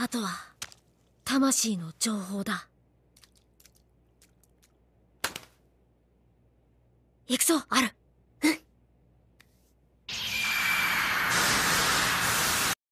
あとは魂の情報だ行くぞアル